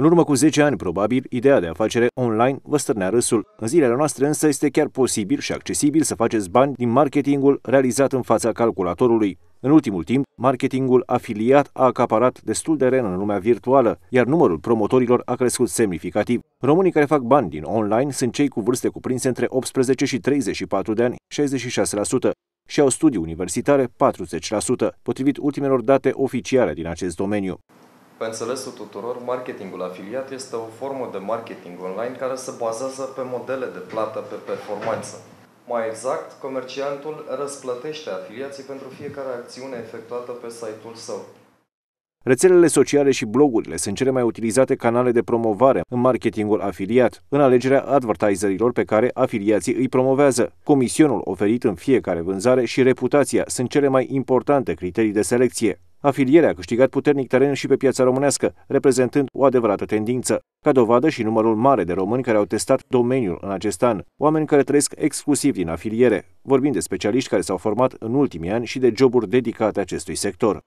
În urmă cu 10 ani, probabil, ideea de afacere online vă stârnea râsul. În zilele noastre însă este chiar posibil și accesibil să faceți bani din marketingul realizat în fața calculatorului. În ultimul timp, marketingul afiliat a acaparat destul de ren în lumea virtuală, iar numărul promotorilor a crescut semnificativ. Românii care fac bani din online sunt cei cu vârste cuprinse între 18 și 34 de ani, 66%, și au studii universitare 40%, potrivit ultimelor date oficiale din acest domeniu pe înțelesul tuturor, marketingul afiliat este o formă de marketing online care se bazează pe modele de plată pe performanță. Mai exact, comerciantul răsplătește afiliații pentru fiecare acțiune efectuată pe site-ul său. Rețelele sociale și blogurile sunt cele mai utilizate canale de promovare în marketingul afiliat, în alegerea advertiserilor pe care afiliații îi promovează. Comisionul oferit în fiecare vânzare și reputația sunt cele mai importante criterii de selecție. Afilierea a câștigat puternic teren și pe piața românească, reprezentând o adevărată tendință, ca dovadă și numărul mare de români care au testat domeniul în acest an, oameni care trăiesc exclusiv din afiliere, vorbind de specialiști care s-au format în ultimii ani și de joburi dedicate acestui sector.